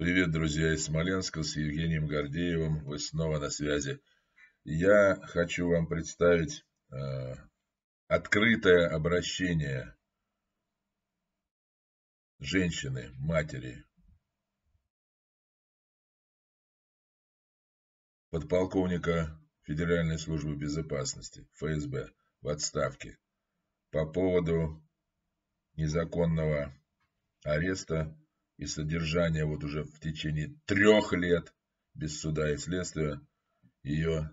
Привет, друзья из Смоленска с Евгением Гордеевым. Вы снова на связи. Я хочу вам представить э, открытое обращение женщины, матери. Подполковника Федеральной службы безопасности ФСБ в отставке по поводу незаконного ареста и содержание вот уже в течение трех лет без суда и следствия ее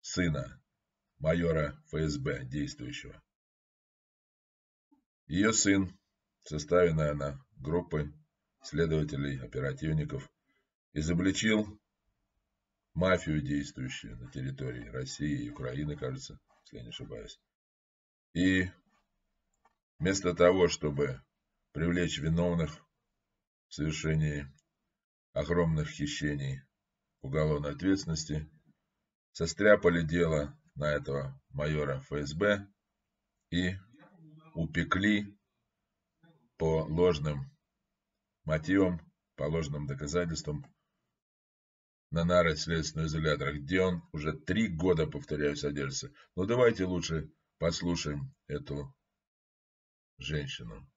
сына, майора ФСБ действующего. Ее сын, составленная она группы следователей, оперативников, изобличил мафию, действующую на территории России и Украины, кажется, если я не ошибаюсь. И вместо того, чтобы привлечь виновных совершении огромных хищений уголовной ответственности, состряпали дело на этого майора ФСБ и упекли по ложным мотивам, по ложным доказательствам на нары следственного изолятора, где он уже три года, повторяю, содержится. Но ну, давайте лучше послушаем эту женщину.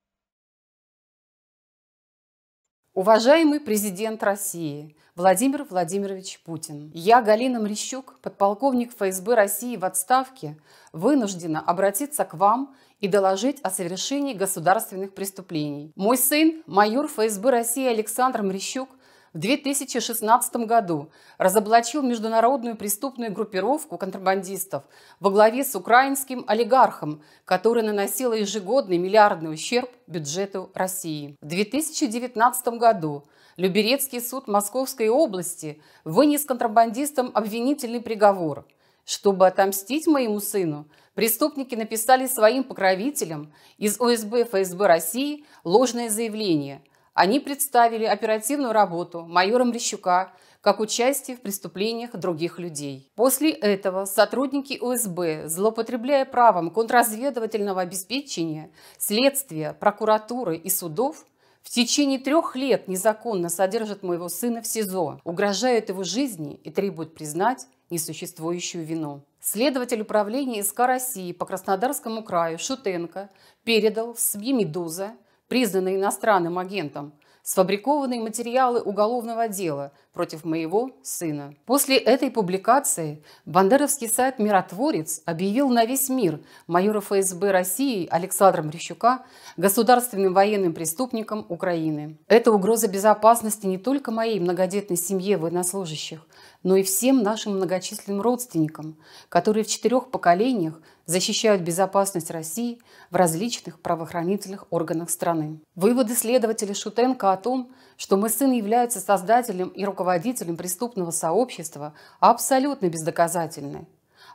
Уважаемый президент России Владимир Владимирович Путин, я, Галина Мрещук, подполковник ФСБ России в отставке, вынуждена обратиться к вам и доложить о совершении государственных преступлений. Мой сын, майор ФСБ России Александр Мрещук, в 2016 году разоблачил международную преступную группировку контрабандистов во главе с украинским олигархом, который наносил ежегодный миллиардный ущерб бюджету России. В 2019 году Люберецкий суд Московской области вынес контрабандистам обвинительный приговор. Чтобы отомстить моему сыну, преступники написали своим покровителям из ОСБ ФСБ России ложное заявление – они представили оперативную работу майора Мрещука как участие в преступлениях других людей. После этого сотрудники ОСБ, злоупотребляя правом контрразведывательного обеспечения, следствия, прокуратуры и судов, в течение трех лет незаконно содержат моего сына в СИЗО, угрожают его жизни и требуют признать несуществующую вину. Следователь управления СК России по Краснодарскому краю Шутенко передал в СМИ «Медуза» признаны иностранным агентом, сфабрикованные материалы уголовного дела против моего сына. После этой публикации бандеровский сайт «Миротворец» объявил на весь мир майора ФСБ России Александра Мрещука государственным военным преступником Украины. Это угроза безопасности не только моей многодетной семье военнослужащих, но и всем нашим многочисленным родственникам, которые в четырех поколениях защищают безопасность России в различных правоохранительных органах страны. Выводы следователя Шутенко о том, что мой сын является создателем и руководителем преступного сообщества, абсолютно бездоказательны.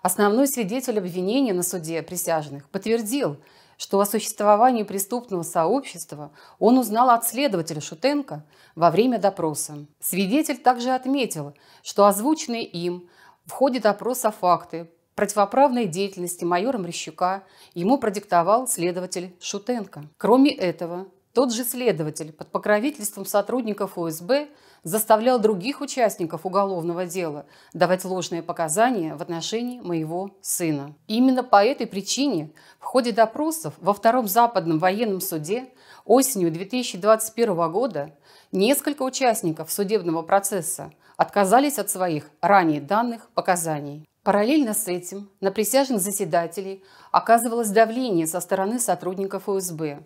Основной свидетель обвинения на суде присяжных подтвердил, что о существовании преступного сообщества он узнал от следователя Шутенко во время допроса. Свидетель также отметил, что озвученные им в ходе допроса факты противоправной деятельности майора Мрещука ему продиктовал следователь Шутенко. Кроме этого, тот же следователь под покровительством сотрудников ОСБ заставлял других участников уголовного дела давать ложные показания в отношении моего сына. Именно по этой причине в ходе допросов во Втором Западном военном суде осенью 2021 года несколько участников судебного процесса – отказались от своих ранее данных показаний. Параллельно с этим на присяжных заседателей оказывалось давление со стороны сотрудников УСБ.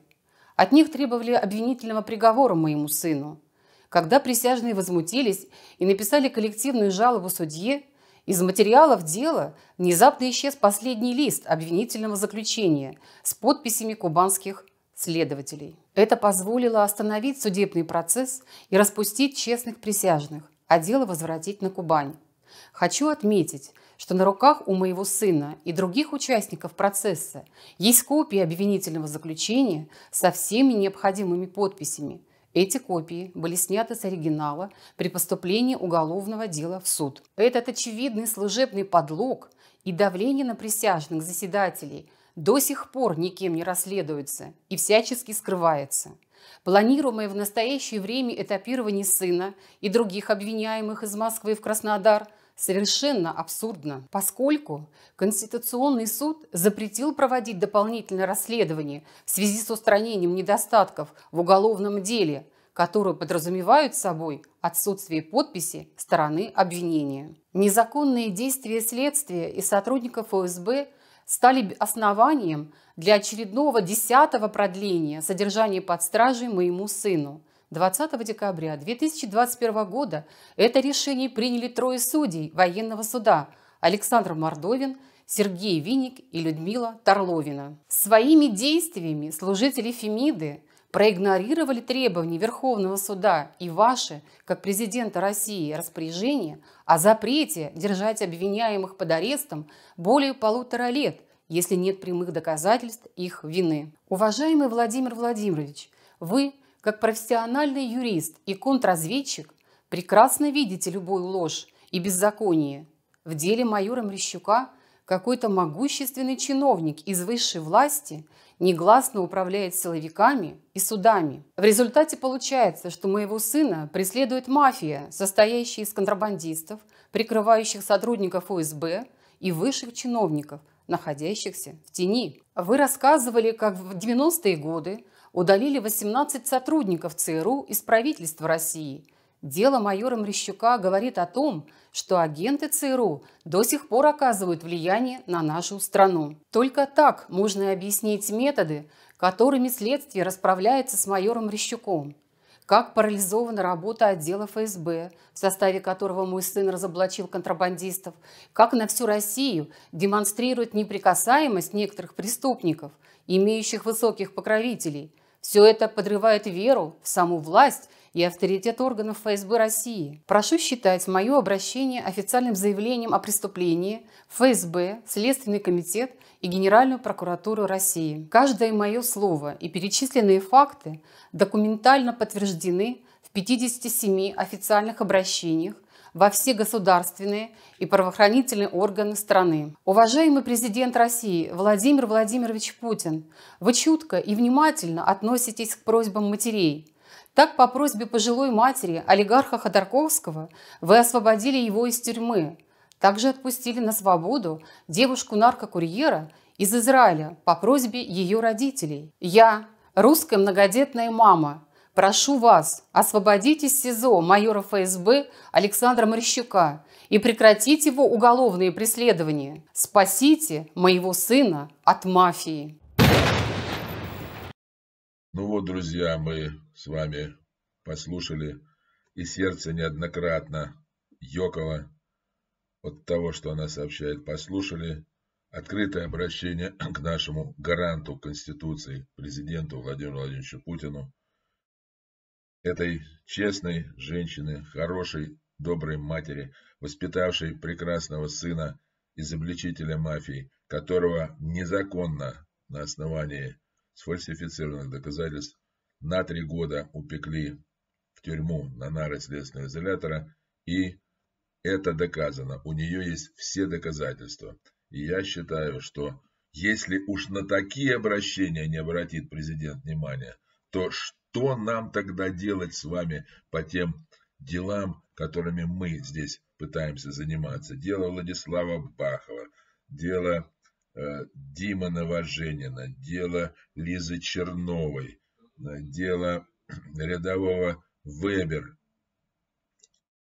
От них требовали обвинительного приговора моему сыну. Когда присяжные возмутились и написали коллективную жалобу судье, из материалов дела внезапно исчез последний лист обвинительного заключения с подписями кубанских следователей. Это позволило остановить судебный процесс и распустить честных присяжных – а дело возвратить на Кубань. Хочу отметить, что на руках у моего сына и других участников процесса есть копии обвинительного заключения со всеми необходимыми подписями. Эти копии были сняты с оригинала при поступлении уголовного дела в суд. Этот очевидный служебный подлог и давление на присяжных заседателей до сих пор никем не расследуется и всячески скрывается. Планируемое в настоящее время этапирование сына и других обвиняемых из Москвы в Краснодар совершенно абсурдно, поскольку Конституционный суд запретил проводить дополнительное расследование в связи с устранением недостатков в уголовном деле, которые подразумевают собой отсутствие подписи стороны обвинения. Незаконные действия следствия и сотрудников ОСБ – стали основанием для очередного десятого продления содержания под стражей моему сыну. 20 декабря 2021 года это решение приняли трое судей военного суда – Александр Мордовин, Сергей Виник и Людмила Торловина. Своими действиями служители Фемиды – проигнорировали требования Верховного суда и ваши, как президента России, распоряжения о запрете держать обвиняемых под арестом более полутора лет, если нет прямых доказательств их вины. Уважаемый Владимир Владимирович, вы, как профессиональный юрист и контрразведчик, прекрасно видите любую ложь и беззаконие. В деле майора Мрещука – какой-то могущественный чиновник из высшей власти негласно управляет силовиками и судами. В результате получается, что моего сына преследует мафия, состоящая из контрабандистов, прикрывающих сотрудников УСБ и высших чиновников, находящихся в тени. Вы рассказывали, как в 90-е годы удалили 18 сотрудников ЦРУ из правительства России – Дело майора Мрещука говорит о том, что агенты ЦРУ до сих пор оказывают влияние на нашу страну. Только так можно объяснить методы, которыми следствие расправляется с майором Мрещуком. Как парализована работа отдела ФСБ, в составе которого мой сын разоблачил контрабандистов, как на всю Россию демонстрирует неприкасаемость некоторых преступников, имеющих высоких покровителей. Все это подрывает веру в саму власть и авторитет органов ФСБ России. Прошу считать мое обращение официальным заявлением о преступлении ФСБ, Следственный комитет и Генеральную прокуратуру России. Каждое мое слово и перечисленные факты документально подтверждены в 57 официальных обращениях во все государственные и правоохранительные органы страны. Уважаемый президент России Владимир Владимирович Путин, вы чутко и внимательно относитесь к просьбам матерей, так, по просьбе пожилой матери, олигарха Ходорковского, вы освободили его из тюрьмы. Также отпустили на свободу девушку-наркокурьера из Израиля по просьбе ее родителей. Я, русская многодетная мама, прошу вас, освободите из СИЗО майора ФСБ Александра Морщука и прекратите его уголовные преследования. Спасите моего сына от мафии. Ну вот, друзья, мы с вами послушали, и сердце неоднократно ёкало от того, что она сообщает. Послушали открытое обращение к нашему гаранту Конституции, президенту Владимиру Владимировичу Путину, этой честной женщины, хорошей, доброй матери, воспитавшей прекрасного сына, изобличителя мафии, которого незаконно на основании сфальсифицированных доказательств на три года упекли в тюрьму на нары следственного изолятора, и это доказано. У нее есть все доказательства. И я считаю, что если уж на такие обращения не обратит президент внимания, то что нам тогда делать с вами по тем делам, которыми мы здесь пытаемся заниматься? Дело Владислава Бахова, дело э, Димона Важенина, дело Лизы Черновой – Э, дело рядового Вебер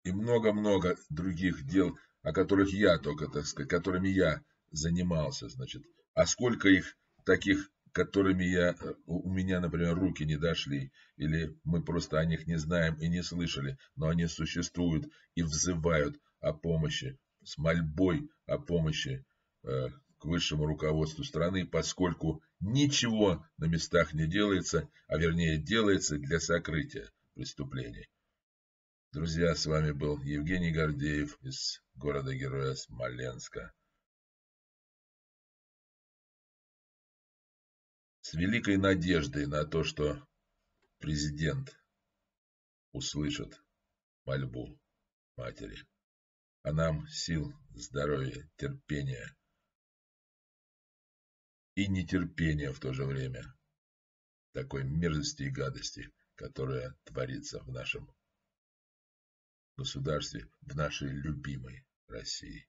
и много-много других дел, о которых я только, так сказать, которыми я занимался, значит. А сколько их таких, которыми я, э, у меня, например, руки не дошли, или мы просто о них не знаем и не слышали, но они существуют и взывают о помощи, с мольбой о помощи э, к высшему руководству страны, поскольку ничего на местах не делается, а вернее делается для сокрытия преступлений. Друзья, с вами был Евгений Гордеев из города-героя Смоленска. С великой надеждой на то, что президент услышит мольбу матери, а нам сил, здоровья, терпения – и нетерпения в то же время такой мерзости и гадости, которая творится в нашем государстве, в нашей любимой России.